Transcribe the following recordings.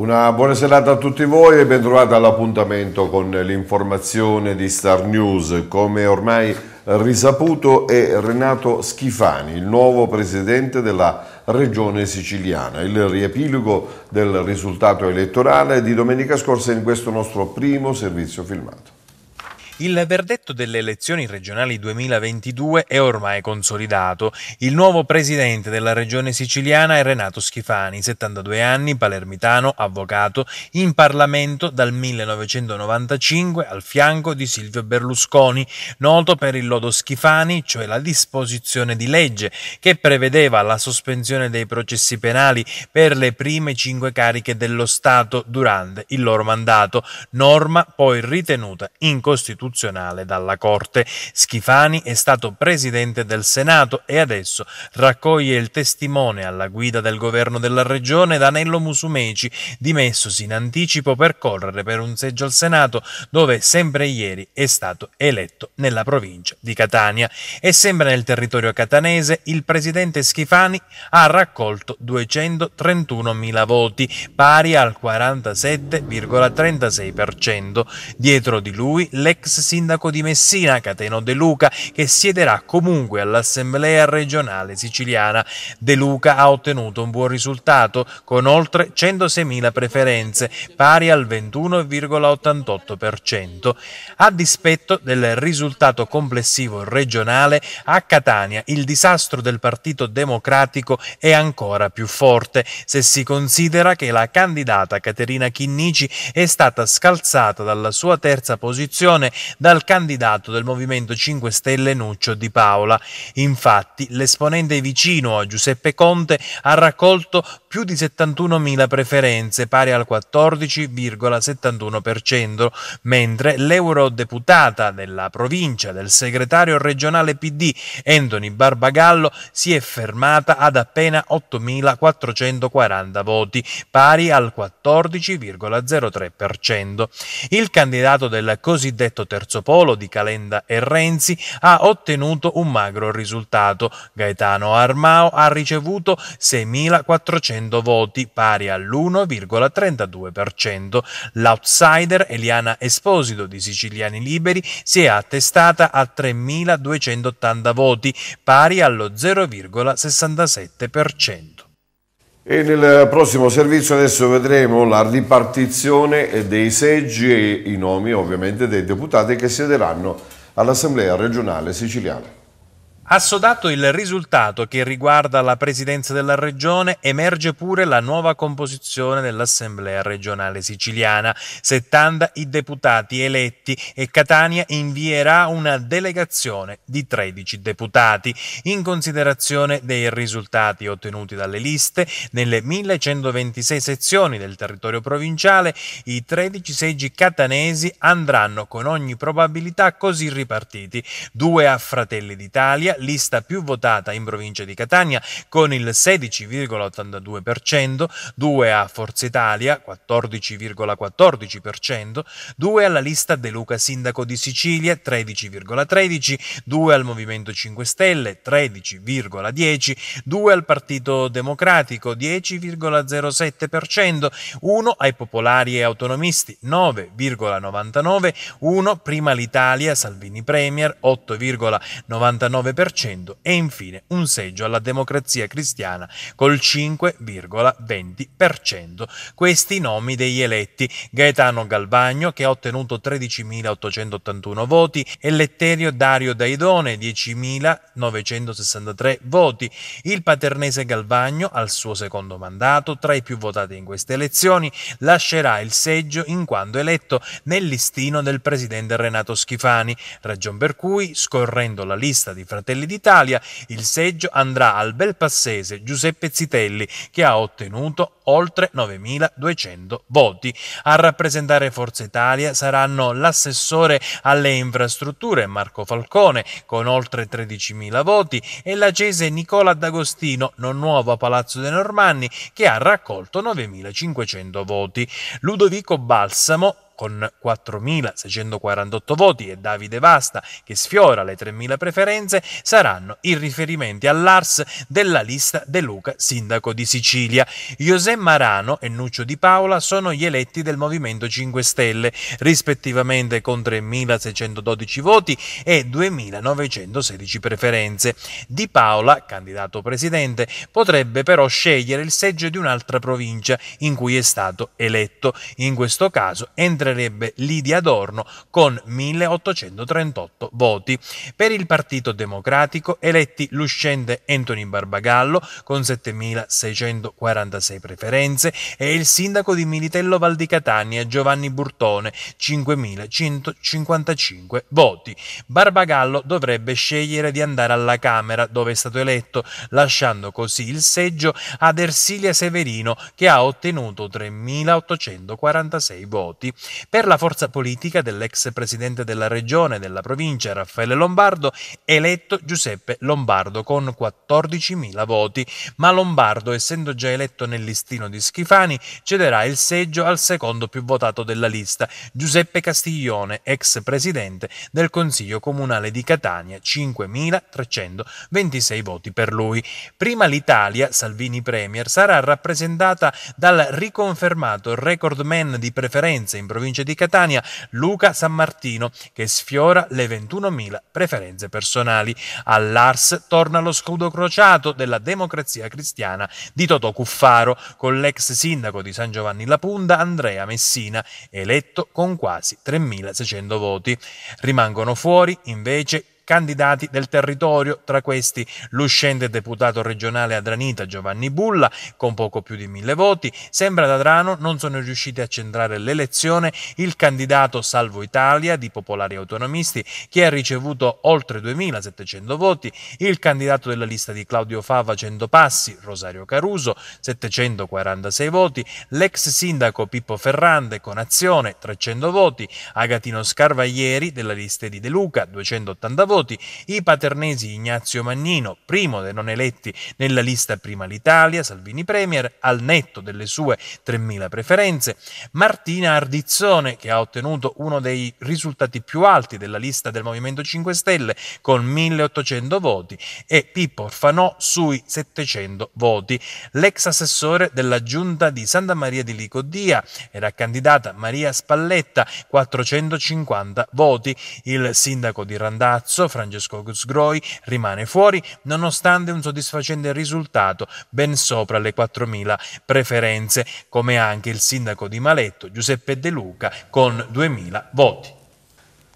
Una buona serata a tutti voi e ben trovati all'appuntamento con l'informazione di Star News. Come ormai risaputo è Renato Schifani, il nuovo presidente della regione siciliana. Il riepilogo del risultato elettorale di domenica scorsa in questo nostro primo servizio filmato. Il verdetto delle elezioni regionali 2022 è ormai consolidato. Il nuovo presidente della regione siciliana è Renato Schifani, 72 anni, palermitano, avvocato, in Parlamento dal 1995 al fianco di Silvio Berlusconi, noto per il lodo Schifani, cioè la disposizione di legge che prevedeva la sospensione dei processi penali per le prime cinque cariche dello Stato durante il loro mandato, norma poi ritenuta incostituzionale costituzionale dalla Corte. Schifani è stato presidente del Senato e adesso raccoglie il testimone alla guida del governo della regione Danello Musumeci, dimessosi in anticipo per correre per un seggio al Senato dove sempre ieri è stato eletto nella provincia di Catania. E sempre nel territorio catanese il presidente Schifani ha raccolto 231.000 voti, pari al 47,36%. Dietro di lui l'ex sindaco di Messina Cateno De Luca che siederà comunque all'Assemblea regionale siciliana. De Luca ha ottenuto un buon risultato con oltre 106.000 preferenze, pari al 21,88%. A dispetto del risultato complessivo regionale, a Catania il disastro del Partito Democratico è ancora più forte se si considera che la candidata Caterina Chinnici è stata scalzata dalla sua terza posizione dal candidato del Movimento 5 Stelle Nuccio Di Paola. Infatti l'esponente vicino a Giuseppe Conte ha raccolto più di 71.000 preferenze, pari al 14,71%, mentre l'eurodeputata della provincia del segretario regionale PD Anthony Barbagallo si è fermata ad appena 8.440 voti, pari al 14,03%. Il candidato del cosiddetto terzo polo di Calenda e Renzi ha ottenuto un magro risultato. Gaetano Armao ha ricevuto 6.400 ottenendo voti pari all'1,32%. L'outsider Eliana Esposito di Siciliani Liberi si è attestata a 3.280 voti, pari allo 0,67%. E nel prossimo servizio adesso vedremo la ripartizione dei seggi e i nomi ovviamente dei deputati che siederanno all'Assemblea regionale siciliana. Assodato il risultato che riguarda la presidenza della regione, emerge pure la nuova composizione dell'Assemblea regionale siciliana. 70 i deputati eletti e Catania invierà una delegazione di 13 deputati. In considerazione dei risultati ottenuti dalle liste, nelle 1126 sezioni del territorio provinciale, i 13 seggi catanesi andranno con ogni probabilità così ripartiti: due a Fratelli d'Italia, lista più votata in provincia di Catania con il 16,82%, 2 a Forza Italia 14,14%, 2 alla lista De Luca Sindaco di Sicilia 13,13%, 2 al Movimento 5 Stelle 13,10%, 2 al Partito Democratico 10,07%, 1 ai Popolari e Autonomisti 9,99%, 1 Prima l'Italia Salvini Premier 8,99%, 4,8% e infine un seggio alla Democrazia Cristiana col 5,20%. Questi i nomi degli eletti. Gaetano Galvagno che ha ottenuto 13.881 voti, Elletterio Dario Daidone 10.963 voti, il paternese Galvagno al suo secondo mandato, tra i più votati in queste elezioni, lascerà il seggio in quanto eletto nel listino del presidente Renato Schifani, ragion per cui scorrendo la lista di Fratelli Fratelli d'Italia, il seggio andrà al bel passese Giuseppe Zitelli, che ha ottenuto oltre 9.200 voti. A rappresentare Forza Italia saranno l'assessore alle infrastrutture Marco Falcone con oltre 13.000 voti e la cese Nicola D'Agostino, non nuovo a Palazzo dei Normanni, che ha raccolto 9.500 voti. Ludovico Balsamo con 4.648 voti e Davide Vasta, che sfiora le 3.000 preferenze, saranno i riferimenti all'ARS della lista De Luca, sindaco di Sicilia. José Marano e Nuccio Di Paola sono gli eletti del Movimento 5 Stelle, rispettivamente con 3.612 voti e 2.916 preferenze. Di Paola, candidato presidente, potrebbe però scegliere il seggio di un'altra provincia in cui è stato eletto. In questo caso entra supererebbe Lidia Adorno con 1838 voti. Per il Partito Democratico eletti l'uscente Anthony Barbagallo con 7646 preferenze e il sindaco di Militello Val di Catania Giovanni Burtone 5155 voti. Barbagallo dovrebbe scegliere di andare alla Camera dove è stato eletto, lasciando così il seggio ad Ersilia Severino che ha ottenuto 3846 voti. Per la forza politica dell'ex presidente della regione e della provincia Raffaele Lombardo, eletto Giuseppe Lombardo con 14.000 voti, ma Lombardo, essendo già eletto nel listino di Schifani, cederà il seggio al secondo più votato della lista, Giuseppe Castiglione, ex presidente del Consiglio Comunale di Catania, 5.326 voti per lui. Prima l'Italia, Salvini Premier, sarà rappresentata dal riconfermato recordman di preferenza in provincia provincia di Catania, Luca San Martino, che sfiora le 21.000 preferenze personali. All'Ars torna lo scudo crociato della democrazia cristiana di Totò Cuffaro, con l'ex sindaco di San Giovanni La Punda, Andrea Messina, eletto con quasi 3.600 voti. Rimangono fuori invece candidati del territorio, tra questi l'uscente deputato regionale adranita Giovanni Bulla, con poco più di mille voti. Sembra ad Adrano non sono riusciti a centrare l'elezione il candidato Salvo Italia di Popolari Autonomisti, che ha ricevuto oltre 2.700 voti, il candidato della lista di Claudio Fava Centopassi, Rosario Caruso, 746 voti, l'ex sindaco Pippo Ferrande con Azione, 300 voti, Agatino Scarvaglieri della lista di De Luca, 280 voti, voti, i paternesi Ignazio Mannino, primo dei non eletti nella lista Prima l'Italia, Salvini Premier, al netto delle sue 3.000 preferenze, Martina Ardizzone, che ha ottenuto uno dei risultati più alti della lista del Movimento 5 Stelle, con 1.800 voti, e Pippo Orfanò sui 700 voti. L'ex assessore della giunta di Santa Maria di Licodia era candidata Maria Spalletta, 450 voti. Il sindaco di Randazzo, Francesco Guzgroi rimane fuori nonostante un soddisfacente risultato ben sopra le 4.000 preferenze, come anche il sindaco di Maletto Giuseppe De Luca con 2.000 voti.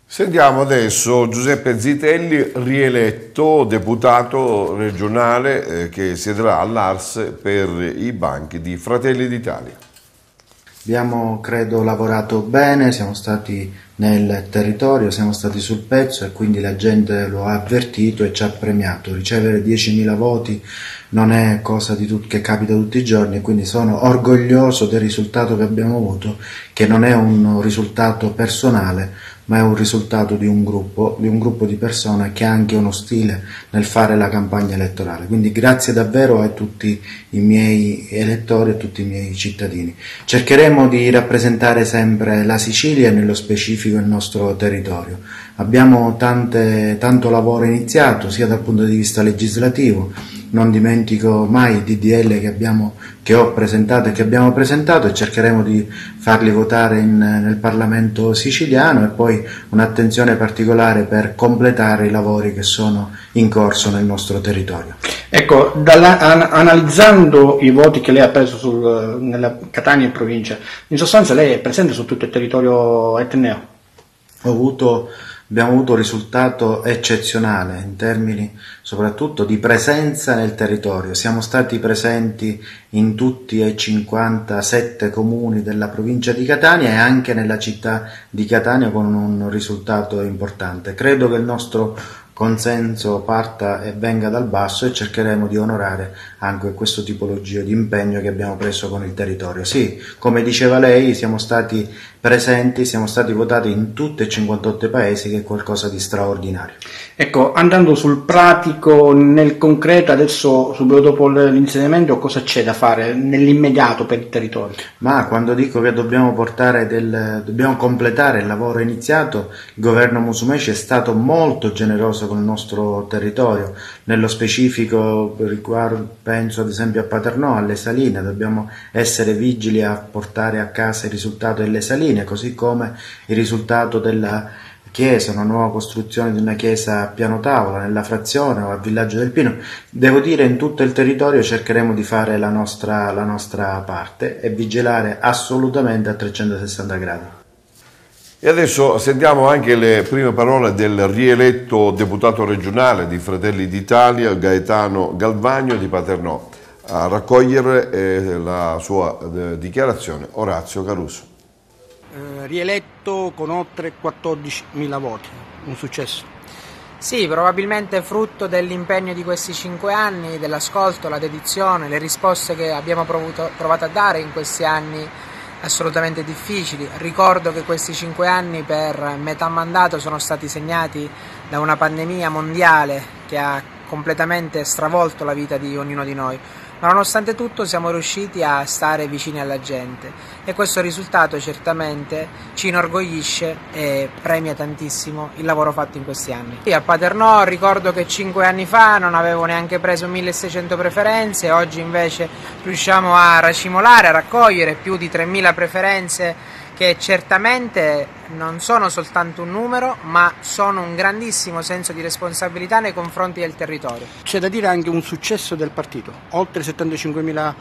Sentiamo adesso Giuseppe Zitelli, rieletto deputato regionale eh, che siederà all'Ars per i banchi di Fratelli d'Italia. Abbiamo, credo, lavorato bene, siamo stati nel territorio, siamo stati sul pezzo e quindi la gente lo ha avvertito e ci ha premiato. Ricevere 10.000 voti non è cosa tut- che capita tutti i giorni, e quindi sono orgoglioso del risultato che abbiamo avuto, che non è un risultato personale, ma è un risultato di un gruppo, di un gruppo di persone che ha anche uno stile nel fare la campagna elettorale. Quindi grazie davvero a tutti i miei elettori e tutti i miei cittadini. Cercheremo di rappresentare sempre la Sicilia e nello specifico il nostro territorio. Abbiamo tante, tanto lavoro iniziato sia dal punto di vista legislativo, non dimentico mai i DDL che, abbiamo, che ho presentato e che abbiamo presentato e cercheremo di farli votare in, nel Parlamento siciliano e poi un'attenzione particolare per completare i lavori che sono in corso nel nostro territorio. Ecco, dalla, an, analizzando i voti che lei ha preso sul, nella Catania in provincia, in sostanza lei è presente su tutto il territorio etneo? Ho avuto Abbiamo avuto un risultato eccezionale in termini soprattutto di presenza nel territorio. Siamo stati presenti in tutti e 57 comuni della provincia di Catania e anche nella città di Catania con un risultato importante. Credo che il nostro consenso parta e venga dal basso e cercheremo di onorare anche questo tipologia di impegno che abbiamo preso con il territorio. Sì, come diceva lei, siamo stati presenti, siamo stati votati in tutti e 58 i paesi, che è qualcosa di straordinario. Ecco, andando sul pratico, nel concreto, adesso subito dopo l'insediamento, cosa c'è da fare nell'immediato per il territorio? Ma quando dico che dobbiamo, del, dobbiamo completare il lavoro iniziato, il governo Musumeci è stato molto generoso con il nostro territorio, nello specifico per riguardo penso ad esempio a Paternò, alle saline, dobbiamo essere vigili a portare a casa il risultato delle saline, così come il risultato della chiesa, una nuova costruzione di una chiesa a piano tavola, nella frazione o al villaggio del Pino. Devo dire, in tutto il territorio cercheremo di fare la nostra, la nostra parte e vigilare assolutamente a 360 gradi. E adesso sentiamo anche le prime parole del rieletto deputato regionale di Fratelli d'Italia, Gaetano Galvagno di Paternò, a raccogliere eh, la sua eh, dichiarazione Orazio Caruso. Eh, rieletto con oltre 14.000 voti, un successo. Sì, probabilmente frutto dell'impegno di questi cinque anni, dell'ascolto, la dedizione, le risposte che abbiamo provato, provato a dare in questi anni assolutamente difficili. Ricordo che questi cinque anni per metà mandato sono stati segnati da una pandemia mondiale che ha completamente stravolto la vita di ognuno di noi ma nonostante tutto siamo riusciti a stare vicini alla gente e questo risultato certamente ci inorgoglisce e premia tantissimo il lavoro fatto in questi anni. Io a Paternò ricordo che 5 anni fa non avevo neanche preso 1600 preferenze, oggi invece riusciamo a racimolare, a raccogliere più di 3000 preferenze che certamente non sono soltanto un numero, ma sono un grandissimo senso di responsabilità nei confronti del territorio. C'è da dire anche un successo del partito, oltre 75.000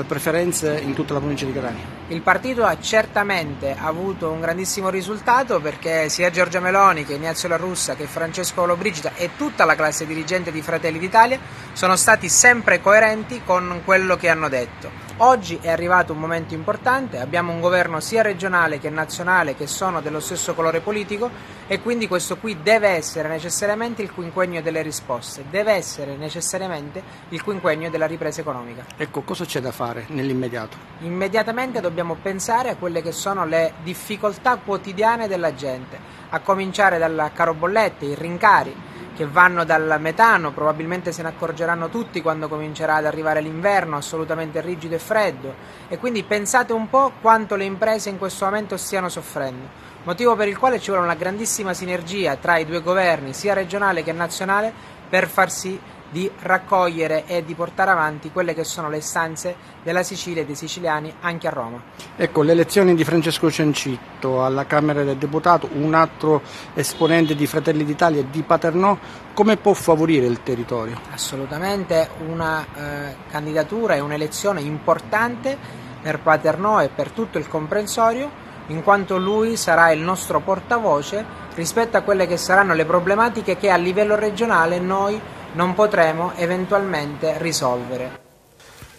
eh, preferenze in tutta la provincia di Catania. Il partito ha certamente avuto un grandissimo risultato perché sia Giorgia Meloni che Ignazio La Russa che Francesco Lollobrigida e tutta la classe dirigente di Fratelli d'Italia sono stati sempre coerenti con quello che hanno detto Oggi è arrivato un momento importante, abbiamo un governo sia regionale che nazionale che sono dello stesso colore politico e quindi questo qui deve essere necessariamente il quinquennio delle risposte, deve essere necessariamente il quinquennio della ripresa economica. Ecco, cosa c'è da fare nell'immediato? Immediatamente dobbiamo pensare a quelle che sono le difficoltà quotidiane della gente, a cominciare dalla caro bollette, i rincari, che vanno dal metano, probabilmente se ne accorgeranno tutti quando comincerà ad arrivare l'inverno, assolutamente rigido e freddo, e quindi pensate un po' quanto le imprese in questo momento stiano soffrendo, motivo per il quale ci vuole una grandissima sinergia tra i due governi, sia regionale che nazionale, per far sì di raccogliere e di portare avanti quelle che sono le istanze della Sicilia e dei siciliani anche a Roma. Ecco, le elezioni di Francesco Cencitto alla Camera del Deputato, un altro esponente di Fratelli d'Italia e di Paternò, come può favorire il territorio? Assolutamente una eh, candidatura e un'elezione importante per Paternò e per tutto il comprensorio in quanto lui sarà il nostro portavoce rispetto a quelle che saranno le problematiche che a livello regionale noi non potremo eventualmente risolvere.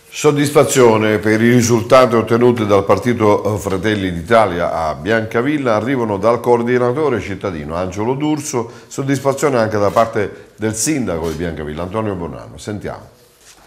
Soddisfazione per i risultati ottenuti dal partito Fratelli d'Italia a Biancavilla arrivano dal coordinatore cittadino Angelo D'Urso, soddisfazione anche da parte del sindaco di Biancavilla Antonio Bonanno. Sentiamo.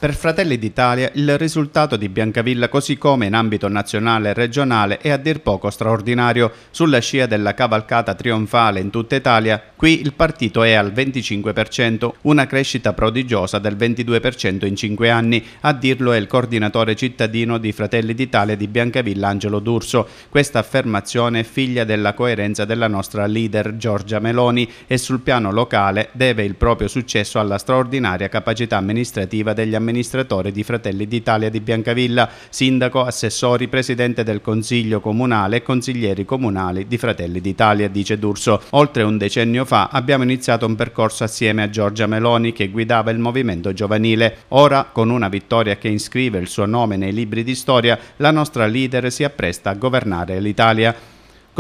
Per Fratelli d'Italia il risultato di Biancavilla così come in ambito nazionale e regionale è a dir poco straordinario. Sulla scia della cavalcata trionfale in tutta Italia Qui il partito è al 25%, una crescita prodigiosa del 22% in 5 anni. A dirlo è il coordinatore cittadino di Fratelli d'Italia di Biancavilla Angelo D'Urso. Questa affermazione è figlia della coerenza della nostra leader Giorgia Meloni e sul piano locale deve il proprio successo alla straordinaria capacità amministrativa degli amministratori di Fratelli d'Italia di Biancavilla, sindaco, assessori, presidente del Consiglio Comunale e consiglieri comunali di Fratelli d'Italia, dice D'Urso. Oltre un decennio fa abbiamo iniziato un percorso assieme a Giorgia Meloni che guidava il movimento giovanile. Ora, con una vittoria che iscrive il suo nome nei libri di storia, la nostra leader si appresta a governare l'Italia.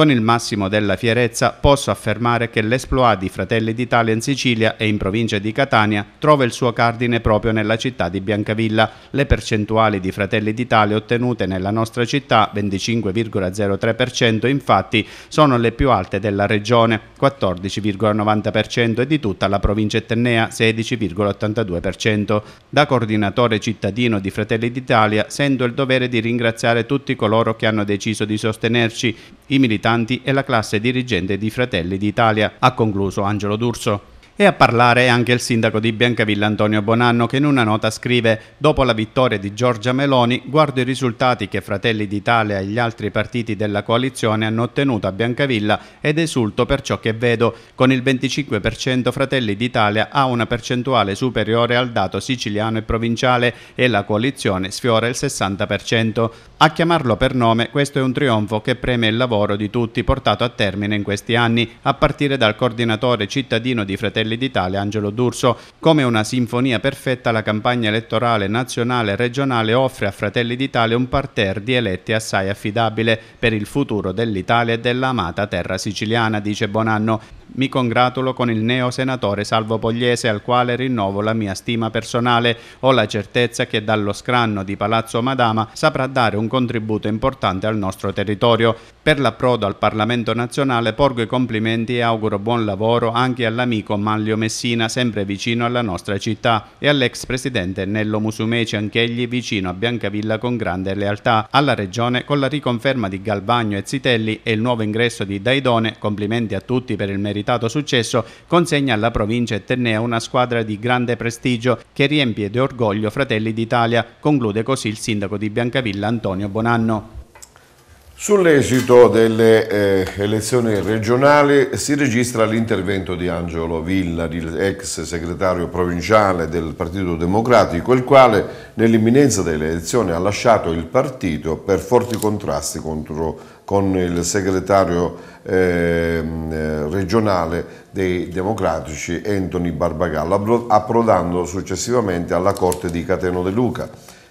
Con il massimo della fierezza posso affermare che l'esploa di Fratelli d'Italia in Sicilia e in provincia di Catania trova il suo cardine proprio nella città di Biancavilla. Le percentuali di Fratelli d'Italia ottenute nella nostra città, 25,03%, infatti sono le più alte della regione, 14,90% e di tutta la provincia etnea, 16,82%. Da coordinatore cittadino di Fratelli d'Italia sento il dovere di ringraziare tutti coloro che hanno deciso di sostenerci, i militanti militanti e la classe dirigente di Fratelli d'Italia, ha concluso Angelo D'Urso. E a parlare è anche il sindaco di Biancavilla Antonio Bonanno che in una nota scrive «Dopo la vittoria di Giorgia Meloni guardo i risultati che Fratelli d'Italia e gli altri partiti della coalizione hanno ottenuto a Biancavilla ed esulto per ciò che vedo. Con il 25% Fratelli d'Italia ha una percentuale superiore al dato siciliano e provinciale e la coalizione sfiora il 60%. A chiamarlo per nome questo è un trionfo che preme il lavoro di tutti portato a termine in questi anni a partire dal coordinatore cittadino di Fratelli Fratelli d'Italia Angelo D'Urso. Come una sinfonia perfetta la campagna elettorale nazionale e regionale offre a Fratelli d'Italia un parterre di eletti assai affidabile per il futuro dell'Italia e dell'amata terra siciliana, dice Bonanno. Mi congratulo con il neo senatore Salvo Pogliese al quale rinnovo la mia stima personale. Ho la certezza che dallo scranno di Palazzo Madama saprà dare un contributo importante al nostro territorio. Per l'approdo al Parlamento nazionale porgo i complimenti e auguro buon lavoro anche all'amico Manlio Messina, sempre vicino alla nostra città, e all'ex presidente Nello Musumeci, anch'egli vicino a Biancavilla con grande lealtà. Alla regione, con la riconferma di Galvagno e Zitelli e il nuovo ingresso di Daidone, complimenti a tutti per il merito meritato successo consegna alla provincia etnea una squadra di grande prestigio che riempie di orgoglio Fratelli d'Italia, conclude così il sindaco di Biancavilla Antonio Bonanno. Sull'esito delle eh, elezioni regionali si registra l'intervento di Angelo Villa, ex segretario provinciale del Partito Democratico, il quale nell'imminenza delle elezioni ha lasciato il partito per forti contrasti contro con il segretario ehm, eh, regionale dei democratici Anthony Barbagallo, approdando successivamente alla corte di Cateno De Luca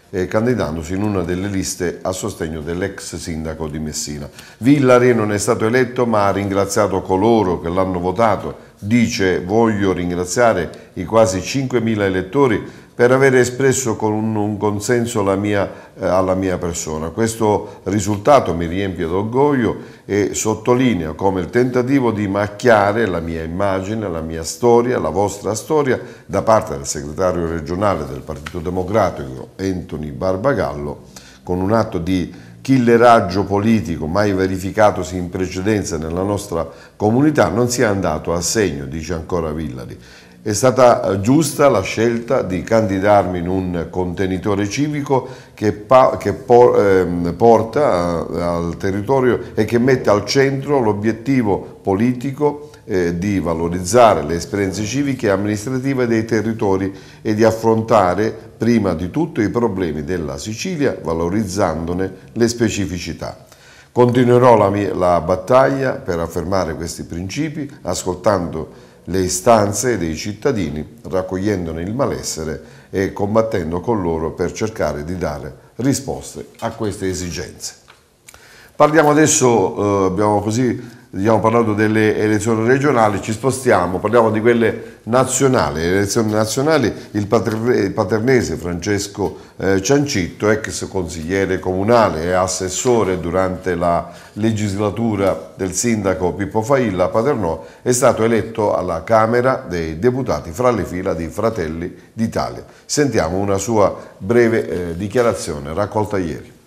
e candidandosi in una delle liste a sostegno dell'ex sindaco di Messina. Villari non è stato eletto ma ha ringraziato coloro che l'hanno votato. Dice voglio ringraziare i quasi 5.000 elettori per aver espresso con un, consenso mia, eh, alla mia persona. Questo risultato mi riempie d'orgoglio e sottolinea come il tentativo di macchiare la mia immagine, la mia storia, la vostra storia da parte del segretario regionale del Partito Democratico Anthony Barbagallo con un atto di killeraggio politico mai verificatosi in precedenza nella nostra comunità non sia andato a segno, dice ancora Villari, è stata eh, giusta la scelta di candidarmi in un contenitore civico che, che por ehm, porta eh, al territorio e che mette al centro l'obiettivo politico eh, di valorizzare le esperienze civiche e amministrative dei territori e di affrontare prima di tutto i problemi della Sicilia valorizzandone le specificità. Continuerò la, mia, la battaglia per affermare questi principi ascoltando le istanze dei cittadini, raccogliendone il malessere e combattendo con loro per cercare di dare risposte a queste esigenze. Parliamo adesso, eh, abbiamo così diciamo, parlando delle elezioni regionali, ci spostiamo, parliamo di quelle nazionali. Le elezioni nazionali, il, paternese Francesco eh, Ciancitto, ex consigliere comunale e assessore durante la legislatura del sindaco Pippo Failla a Paternò, è stato eletto alla Camera dei Deputati fra le fila di Fratelli d'Italia. Sentiamo una sua breve eh, dichiarazione raccolta ieri.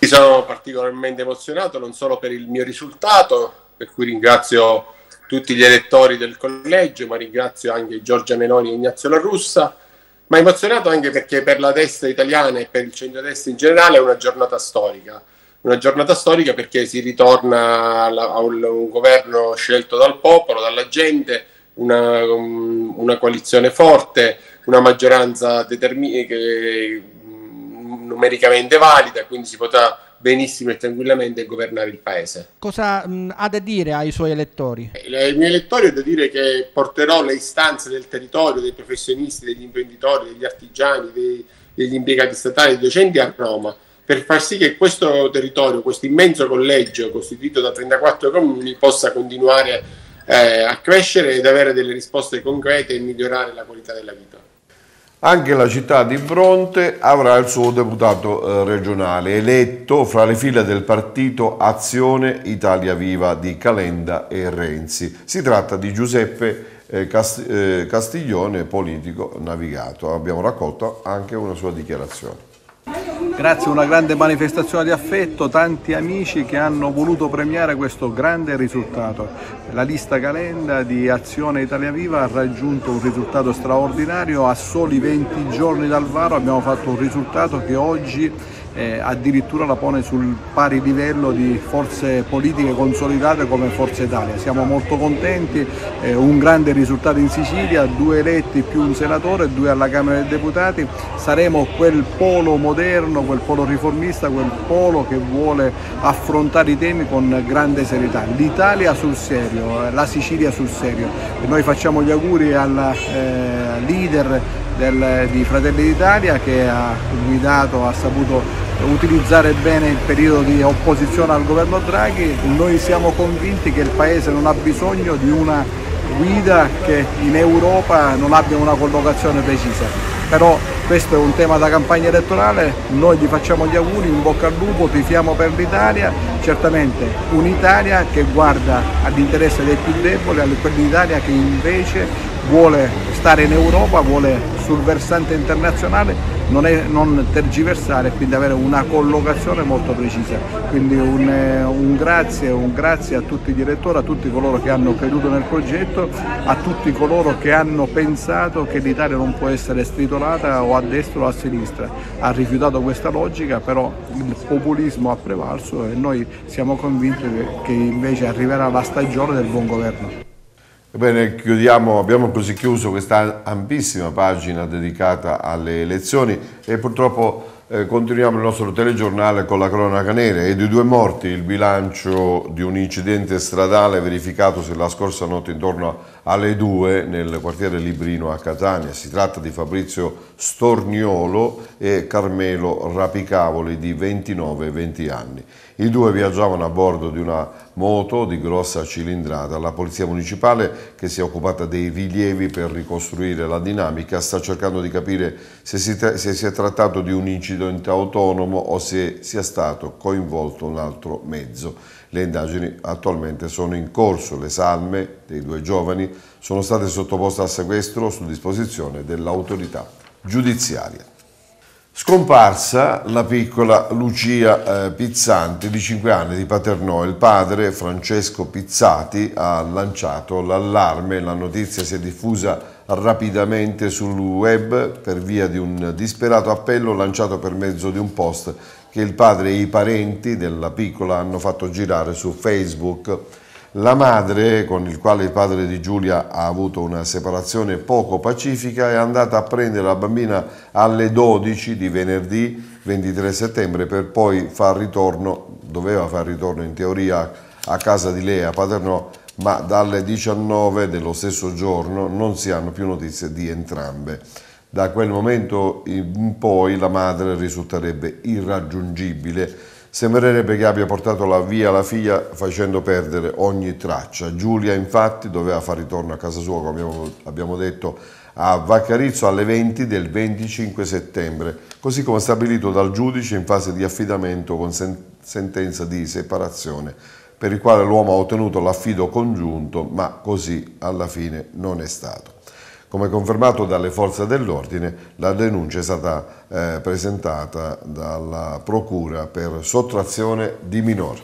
Sono particolarmente emozionato non solo per il mio risultato, per cui ringrazio tutti gli elettori del collegio, ma ringrazio anche Giorgia Meloni e Ignazio La Russa, ma emozionato anche perché per la destra italiana e per il centrodestra in generale è una giornata storica. Una giornata storica perché si ritorna a un governo scelto dal popolo, dalla gente, una, una coalizione forte, una maggioranza determin- numericamente valida, quindi si potrà benissimo e tranquillamente governare il paese. Cosa mh, ha da dire ai suoi elettori? Eh, ai miei elettori ho da dire che porterò le istanze del territorio, dei professionisti, degli imprenditori, degli artigiani, dei, degli impiegati statali, dei docenti a Roma per far sì che questo territorio, questo immenso collegio costituito da 34 comuni possa continuare eh, a crescere ed avere delle risposte concrete e migliorare la qualità della vita. Anche la città di Bronte avrà il suo deputato eh, regionale, eletto fra le file del partito Azione Italia Viva di Calenda e Renzi. Si tratta di Giuseppe eh, eh, Castiglione, politico navigato. Abbiamo raccolto anche una sua dichiarazione. Grazie a una grande manifestazione di affetto, tanti amici che hanno voluto premiare questo grande risultato. La lista calenda di Azione Italia Viva ha raggiunto un risultato straordinario, a soli 20 giorni dal Varo abbiamo fatto un risultato che oggi eh, addirittura la pone sul pari livello di forze politiche consolidate come Forza Italia. Siamo molto contenti, eh, un grande risultato in Sicilia, due eletti più un senatore, due alla Camera dei Deputati, saremo quel polo moderno, quel polo riformista, quel polo che vuole affrontare i temi con grande serietà. L'Italia sul serio, la Sicilia sul serio. E noi facciamo gli auguri al eh, leader del, di Fratelli d'Italia che ha guidato, ha saputo utilizzare bene il periodo di opposizione al governo Draghi. Noi siamo convinti che il Paese non ha bisogno di una guida che in Europa non abbia una collocazione precisa. Però questo è un tema da campagna elettorale, noi gli facciamo gli auguri, in bocca al lupo, tifiamo per l'Italia, certamente un'Italia che guarda all'interesse dei più deboli, all'Italia che invece vuole stare in Europa, vuole sul versante internazionale non, è, non tergiversare e quindi avere una collocazione molto precisa. Quindi un, eh, un, grazie, un grazie a tutti i direttori, a tutti coloro che hanno creduto nel progetto, a tutti coloro che hanno pensato che l'Italia non può essere stritolata o a destra o a sinistra. Ha rifiutato questa logica, però il populismo ha prevalso e noi siamo convinti che, che invece arriverà la stagione del buon governo. Ebbene, chiudiamo, abbiamo così chiuso questa ampissima pagina dedicata alle elezioni e purtroppo eh, continuiamo il nostro telegiornale con la cronaca nera e di due morti il bilancio di un incidente stradale verificatosi la scorsa notte intorno a alle 2 nel quartiere Librino a Catania. Si tratta di Fabrizio Storniolo e Carmelo Rapicavoli di 29 20 anni. I due viaggiavano a bordo di una moto di grossa cilindrata. La Polizia Municipale, che si è occupata dei rilievi per ricostruire la dinamica, sta cercando di capire se si, se si è trattato di un incidente autonomo o se sia stato coinvolto un altro mezzo. Le indagini attualmente sono in corso, le salme dei due giovani sono state sottoposte al sequestro su disposizione dell'autorità giudiziaria. Scomparsa la piccola Lucia eh, Pizzanti di 5 anni di Paternò, il padre Francesco Pizzati ha lanciato l'allarme, la notizia si è diffusa rapidamente sul web per via di un disperato appello lanciato per mezzo di un post che il padre e i parenti della piccola hanno fatto girare su Facebook. La madre, con il quale il padre di Giulia ha avuto una separazione poco pacifica, è andata a prendere la bambina alle 12 di venerdì 23 settembre per poi far ritorno, doveva far ritorno in teoria a casa di lei a Paternò, ma dalle 19 dello stesso giorno non si hanno più notizie di entrambe. Da quel momento in poi la madre risulterebbe irraggiungibile. Sembrerebbe che abbia portato la via la figlia facendo perdere ogni traccia. Giulia infatti doveva far ritorno a casa sua, come abbiamo detto, a Vaccarizzo alle 20 del 25 settembre, così come stabilito dal giudice in fase di affidamento con sentenza di separazione, per il quale l'uomo ha ottenuto l'affido congiunto, ma così alla fine non è stato. Come confermato dalle forze dell'ordine, la denuncia è stata eh, presentata dalla Procura per sottrazione di minore.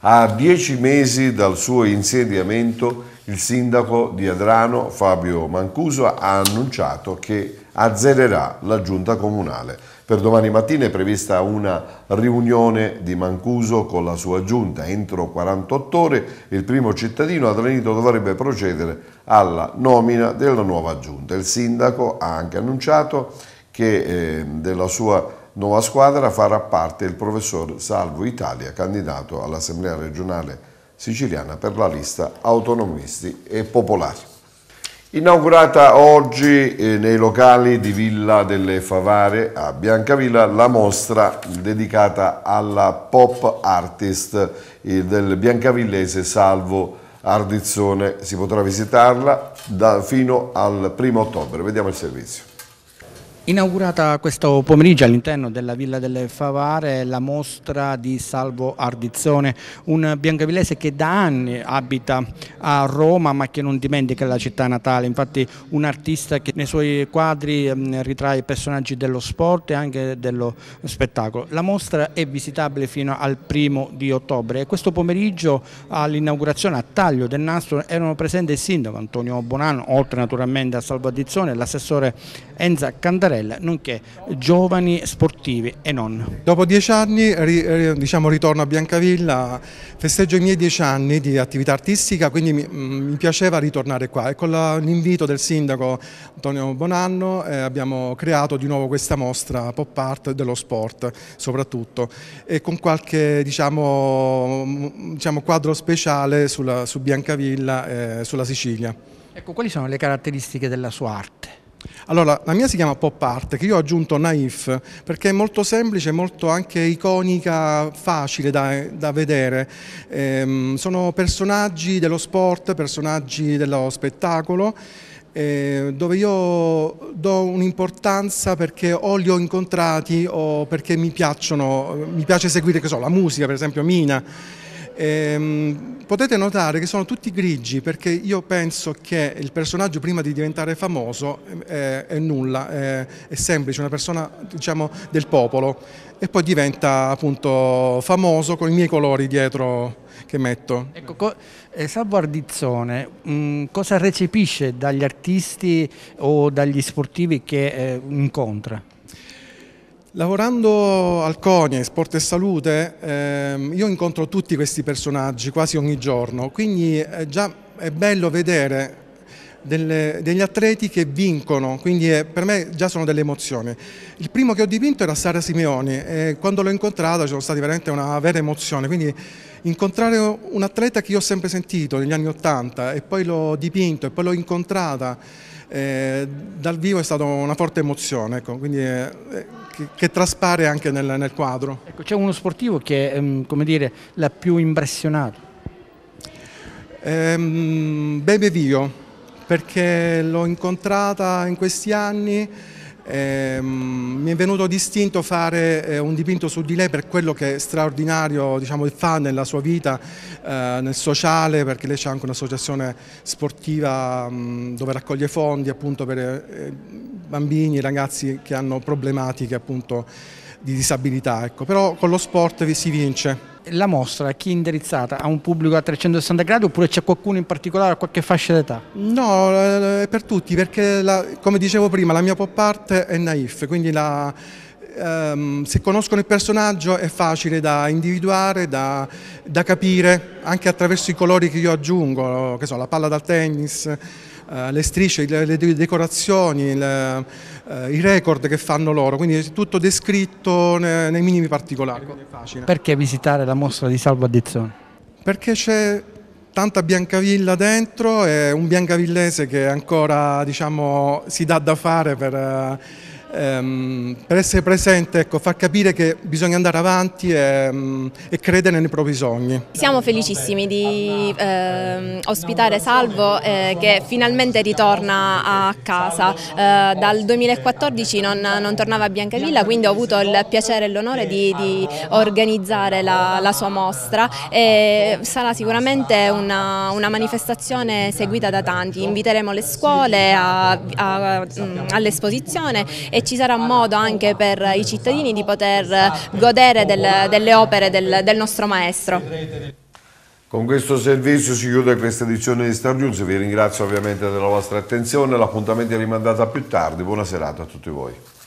A dieci mesi dal suo insediamento, il sindaco di Adrano, Fabio Mancuso, ha annunciato che azzererà la giunta comunale per domani mattina è prevista una riunione di Mancuso con la sua giunta. Entro 48 ore il primo cittadino adrenito dovrebbe procedere alla nomina della nuova giunta. Il sindaco ha anche annunciato che eh, della sua nuova squadra farà parte il professor Salvo Italia, candidato all'Assemblea regionale siciliana per la lista autonomisti e popolari. Inaugurata oggi eh, nei locali di Villa delle Favare a Biancavilla la mostra dedicata alla pop artist eh, del biancavillese Salvo Ardizzone. Si potrà visitarla da, fino al primo ottobre. Vediamo il servizio. Inaugurata questo pomeriggio all'interno della Villa delle Favare la mostra di Salvo Ardizzone, un biancavillese che da anni abita a Roma ma che non dimentica la città natale, infatti un artista che nei suoi quadri mm, ritrae personaggi dello sport e anche dello spettacolo. La mostra è visitabile fino al primo di ottobre e questo pomeriggio all'inaugurazione a taglio del nastro erano presenti il sindaco Antonio Bonanno, oltre naturalmente a Salvo Ardizzone, l'assessore Enza Cantarelli Mattarella, nonché giovani sportivi e non. Dopo dieci anni ri, diciamo, ritorno a Biancavilla, festeggio i miei dieci anni di attività artistica, quindi mi, mm, mi piaceva ritornare qua e con l'invito del sindaco Antonio Bonanno eh, abbiamo creato di nuovo questa mostra pop art dello sport soprattutto e con qualche diciamo, mm, diciamo quadro speciale sulla, su Biancavilla e eh, sulla Sicilia. Ecco, quali sono le caratteristiche della sua arte? Allora, la mia si chiama Pop Art, che io ho aggiunto Naif, perché è molto semplice, molto anche iconica, facile da, da vedere. Ehm, sono personaggi dello sport, personaggi dello spettacolo, eh, dove io do un'importanza perché o li ho incontrati o perché mi piacciono, mi piace seguire che so, la musica, per esempio Mina Ehm, potete notare che sono tutti grigi perché io penso che il personaggio prima di diventare famoso ehm, è, è nulla, è, è, semplice, una persona diciamo, del popolo e poi diventa appunto famoso con i miei colori dietro che metto. Ecco, eh, Salvo Ardizzone, mh, mm, cosa recepisce dagli artisti o dagli sportivi che eh, incontra? Lavorando al CONIE, Sport e Salute, ehm, io incontro tutti questi personaggi quasi ogni giorno, quindi è eh, già è bello vedere delle, degli atleti che vincono, quindi è, eh, per me già sono delle emozioni. Il primo che ho dipinto era Sara Simeoni e quando l'ho incontrata c'è stata veramente una vera emozione, quindi incontrare un atleta che io ho sempre sentito negli anni Ottanta e poi l'ho dipinto e poi l'ho incontrata eh, dal vivo è stata una forte emozione, ecco, quindi eh, eh che, che traspare anche nel, nel quadro. Ecco, c'è uno sportivo che è ehm, come dire, la più impressionato? Ehm, Bebe Vio, perché l'ho incontrata in questi anni Ehm, mi è venuto distinto fare eh, un dipinto su di lei per quello che è straordinario diciamo, fa nella sua vita, eh, nel sociale, perché lei c'è anche un'associazione sportiva mh, mm, dove raccoglie fondi appunto per eh, bambini, ragazzi che hanno problematiche appunto di disabilità, ecco. però con lo sport si vince. La mostra è chi è indirizzata? A un pubblico a 360 gradi oppure c'è qualcuno in particolare a qualche fascia d'età? No, è eh, per tutti perché la, come dicevo prima la mia pop art è naif, quindi la, ehm, se conoscono il personaggio è facile da individuare, da, da, capire anche attraverso i colori che io aggiungo, che so, la palla da tennis, eh, le strisce, le, decorazioni, le, eh, i record che fanno loro, quindi è tutto descritto nei, nei minimi particolari. Perché visitare la mostra di Salvo Addizzone? Perché c'è tanta biancavilla dentro e un biancavillese che ancora diciamo, si dà da fare per eh, ehm, per essere presente, ecco, far capire che bisogna andare avanti e, mm, e credere nei propri sogni. Siamo felicissimi di eh, ospitare Salvo eh, che finalmente ritorna a casa. Eh, dal 2014 non, non, tornava a Biancavilla, quindi ho avuto il piacere e l'onore di, di, organizzare la, la, sua mostra e sarà sicuramente una, una, manifestazione seguita da tanti. Inviteremo le scuole mm, all'esposizione e ci sarà modo anche per i cittadini di poter godere del, delle opere del, del nostro maestro. Con questo servizio si chiude questa edizione di Star News, vi ringrazio ovviamente della vostra attenzione, l'appuntamento è rimandato a più tardi, buona serata a tutti voi.